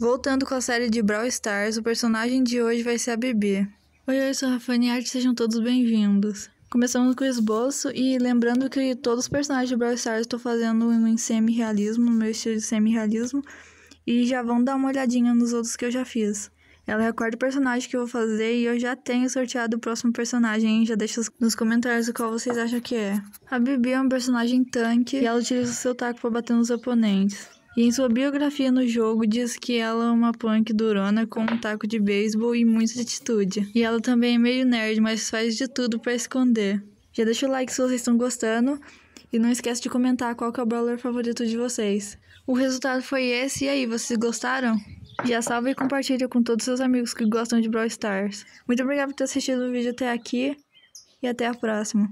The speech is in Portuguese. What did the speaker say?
Voltando com a série de Brawl Stars, o personagem de hoje vai ser a Bibi. Oi, eu sou a Rafani Arte, sejam todos bem-vindos. Começamos com o esboço e lembrando que todos os personagens de Brawl Stars estou fazendo em semi-realismo, no meu estilo de semi-realismo, e já vão dar uma olhadinha nos outros que eu já fiz. Ela recorda o personagem que eu vou fazer e eu já tenho sorteado o próximo personagem, já deixa nos comentários o qual vocês acham que é. A Bibi é um personagem tanque e ela utiliza o seu taco para bater nos oponentes. E em sua biografia no jogo diz que ela é uma punk durona com um taco de beisebol e muita atitude. E ela também é meio nerd, mas faz de tudo para esconder. Já deixa o like se vocês estão gostando e não esquece de comentar qual é o brawler favorito de vocês. O resultado foi esse, e aí, vocês gostaram? Já salve e compartilha com todos seus amigos que gostam de Brawl Stars. Muito obrigada por ter assistido o vídeo até aqui e até a próxima.